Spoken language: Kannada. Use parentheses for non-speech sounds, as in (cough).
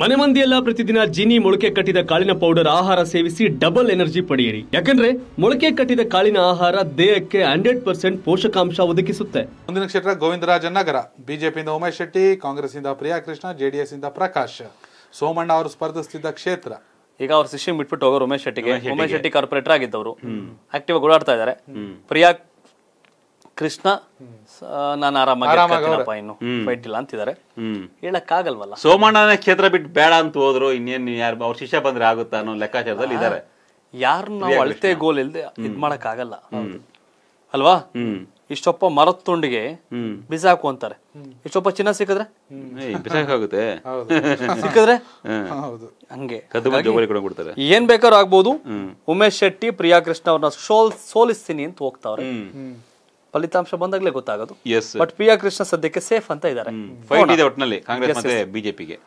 ಮನೆ ಮಂದಿಯೆಲ್ಲ ಪ್ರತಿದಿನ ಜೀನಿ ಮೊಳಕೆ ಕಟ್ಟಿದ ಕಾಳಿನ ಪೌಡರ್ ಆಹಾರ ಸೇವಿಸಿ ಡಬಲ್ ಎನರ್ಜಿ ಪಡೆಯಿರಿ ಯಾಕಂದ್ರೆ ಮೊಳಕೆ ಕಟ್ಟಿದ ಕಾಳಿನ ಆಹಾರ ದೇಹಕ್ಕೆ ಹಂಡ್ರೆಡ್ ಪರ್ಸೆಂಟ್ ಪೋಷಕಾಂಶ ಒದಗಿಸುತ್ತೆ ಮುಂದಿನ ಕ್ಷೇತ್ರ ಗೋವಿಂದರಾಜ ನಗರ ಬಿಜೆಪಿಯಿಂದ ಉಮೇಶ್ ಶೆಟ್ಟಿ ಇಂದ ಪ್ರಿಯಾ ಕೃಷ್ಣ ಜೆಡಿಎಸ್ ಇಂದ ಪ್ರಕಾಶ್ ಸೋಮಣ್ಣ ಅವರು ಸ್ಪರ್ಧಿಸುತ್ತಿದ್ದ ಕ್ಷೇತ್ರ ಈಗ ಅವ್ರ ಶಿಷ್ಯ ಬಿಟ್ಬಿಟ್ಟು ಹೋಗೋ ಉಮೇಶ್ ಶೆಟ್ಟಿಗೆ ಉಮೇಶ್ ಶೆಟ್ಟಿ ಕಾರ್ಪೊರೇಟರ್ ಆಗಿದ್ದವರು ಆಕ್ಟಿವ್ ಓಡಾಡ್ತಾ ಇದ್ದಾರೆ ಪ್ರಿಯಾ ಕೃಷ್ಣ ನಾನು ಆರಾಮಾಗಿ ಫೈಟ್ ಇಲ್ಲ ಅಂತಿದ್ದಾರೆ ಹೇಳಕ್ ಆಗಲ್ವಲ್ಲ ಸೋಮಣ್ಣನ ಕ್ಷೇತ್ರ ಬಿಟ್ಟು ಬೇಡ ಅಂತ ಹೋದ್ರು ಇನ್ನೇನು ಯಾರು ಅವ್ರ ಶಿಷ್ಯ ಬಂದ್ರೆ ಆಗುತ್ತಾ ಅನ್ನೋ ಲೆಕ್ಕಾಚಾರದಲ್ಲಿ ಇದ್ದಾರೆ ಯಾರು ನಾವು ಅಳತೆ ಗೋಲ್ ಇಲ್ದೆ ಇದ್ ಮಾಡಕ್ ಆಗಲ್ಲ ಅಲ್ವಾ ಇಷ್ಟೊಪ್ಪ ಮರದ ತುಂಡಿಗೆ ಬಿಸಾಕು ಅಂತಾರೆ ಇಷ್ಟೊಪ್ಪ ಚಿನ್ನ ಸಿಕ್ಕಿದ್ರೆ ಬಿಸಾಕಾಗುತ್ತೆ (laughs) ಸಿಕ್ಕಿದ್ರೆ ಹಂಗೆ ಏನ್ ಬೇಕಾದ್ರೂ ಆಗ್ಬೋದು ಉಮೇಶ್ ಶೆಟ್ಟಿ ಪ್ರಿಯಾ ಕೃಷ್ಣ ಅವ್ರನ್ನ ಸೋಲ್ ಸೋಲಿಸ್ತೀನಿ ಅಂತ ಹೋಗ್ತಾವ್ರೆ ಫಲಿತಾಂಶ ಬಂದಾಗಲೇ ಗೊತ್ತಾಗೋದು ಬಟ್ ಪಿ ಆರ್ ಕೃಷ್ಣ ಸದ್ಯಕ್ಕೆ ಸೇಫ್ ಅಂತ ಇದ್ದಾರೆ ಒಟ್ಟಿನಲ್ಲಿ ಕಾಂಗ್ರೆಸ್ ಬಿಜೆಪಿಗೆ